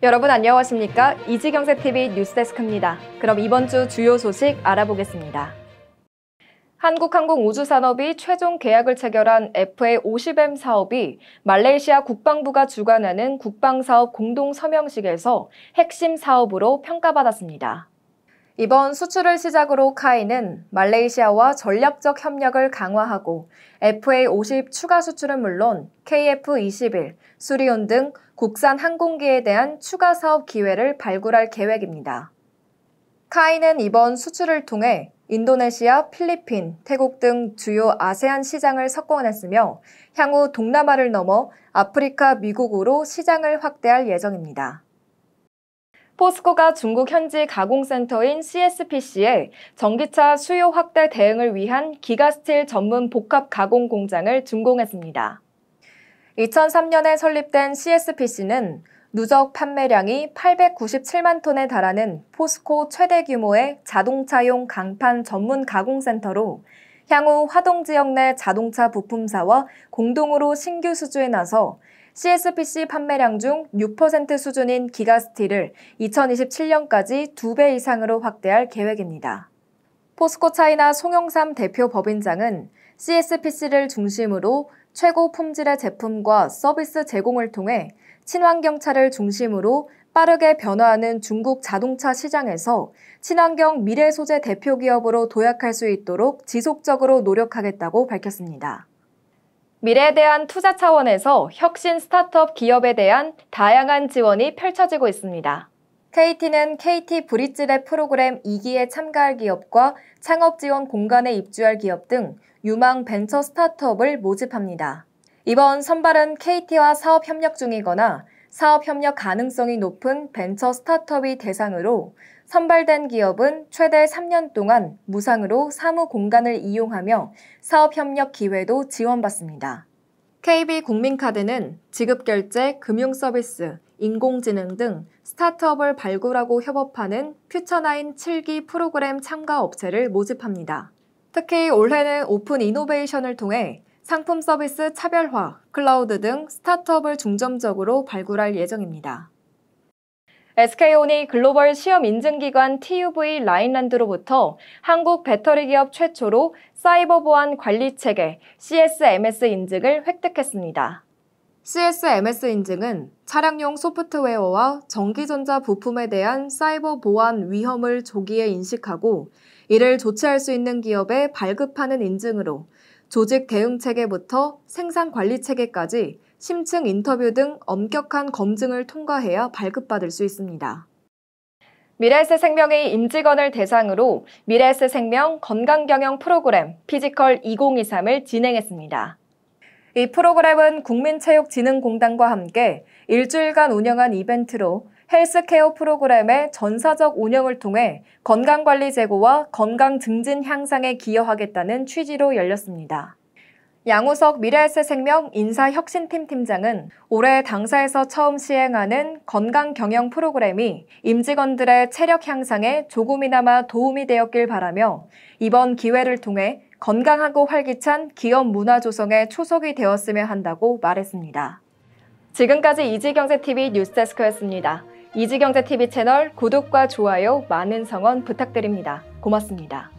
여러분 안녕하십니까? 이지경제TV 뉴스데스크입니다. 그럼 이번 주 주요 소식 알아보겠습니다. 한국항공우주산업이 최종 계약을 체결한 FA50M 사업이 말레이시아 국방부가 주관하는 국방사업 공동서명식에서 핵심 사업으로 평가받았습니다. 이번 수출을 시작으로 카이는 말레이시아와 전략적 협력을 강화하고 FA50 추가 수출은 물론 KF21, 수리온 등 국산 항공기에 대한 추가 사업 기회를 발굴할 계획입니다. 카이는 이번 수출을 통해 인도네시아, 필리핀, 태국 등 주요 아세안 시장을 석권했으며 향후 동남아를 넘어 아프리카 미국으로 시장을 확대할 예정입니다. 포스코가 중국 현지 가공센터인 CSPC에 전기차 수요 확대 대응을 위한 기가스틸 전문 복합 가공 공장을 준공했습니다. 2003년에 설립된 CSPC는 누적 판매량이 897만 톤에 달하는 포스코 최대 규모의 자동차용 강판 전문 가공센터로 향후 화동 지역 내 자동차 부품 사와 공동으로 신규 수주에 나서 CSPC 판매량 중 6% 수준인 기가스틸을 2027년까지 2배 이상으로 확대할 계획입니다. 포스코 차이나 송영삼 대표 법인장은 CSPC를 중심으로 최고 품질의 제품과 서비스 제공을 통해 친환경 차를 중심으로 빠르게 변화하는 중국 자동차 시장에서 친환경 미래 소재 대표 기업으로 도약할 수 있도록 지속적으로 노력하겠다고 밝혔습니다. 미래에 대한 투자 차원에서 혁신 스타트업 기업에 대한 다양한 지원이 펼쳐지고 있습니다. KT는 KT 브릿지랩 프로그램 2기에 참가할 기업과 창업 지원 공간에 입주할 기업 등 유망 벤처 스타트업을 모집합니다. 이번 선발은 KT와 사업 협력 중이거나 사업 협력 가능성이 높은 벤처 스타트업이 대상으로 선발된 기업은 최대 3년 동안 무상으로 사무 공간을 이용하며 사업 협력 기회도 지원받습니다. KB 국민카드는 지급결제, 금융서비스, 인공지능 등 스타트업을 발굴하고 협업하는 퓨처나인 7기 프로그램 참가 업체를 모집합니다. 특히 올해는 오픈 이노베이션을 통해 상품 서비스 차별화, 클라우드 등 스타트업을 중점적으로 발굴할 예정입니다. SK온이 글로벌 시험 인증기관 TUV 라인란드로부터 한국 배터리 기업 최초로 사이버 보안 관리 체계 CSMS 인증을 획득했습니다. CSMS 인증은 차량용 소프트웨어와 전기전자 부품에 대한 사이버 보안 위험을 조기에 인식하고 이를 조치할 수 있는 기업에 발급하는 인증으로 조직 대응 체계부터 생산 관리 체계까지 심층 인터뷰 등 엄격한 검증을 통과해야 발급받을 수 있습니다. 미래에셋 생명의 임직원을 대상으로 미래에셋 생명 건강경영 프로그램 피지컬 2023을 진행했습니다. 이 프로그램은 국민체육진흥공단과 함께 일주일간 운영한 이벤트로 헬스케어 프로그램의 전사적 운영을 통해 건강관리 제고와 건강 증진 향상에 기여하겠다는 취지로 열렸습니다. 양우석 미래에셋생명 인사혁신팀 팀장은 올해 당사에서 처음 시행하는 건강 경영 프로그램이 임직원들의 체력 향상에 조금이나마 도움이 되었길 바라며 이번 기회를 통해 건강하고 활기찬 기업 문화 조성에 초석이 되었으면 한다고 말했습니다. 지금까지 이지경제TV 뉴스데스크였습니다. 이지경제TV 채널 구독과 좋아요, 많은 성원 부탁드립니다. 고맙습니다.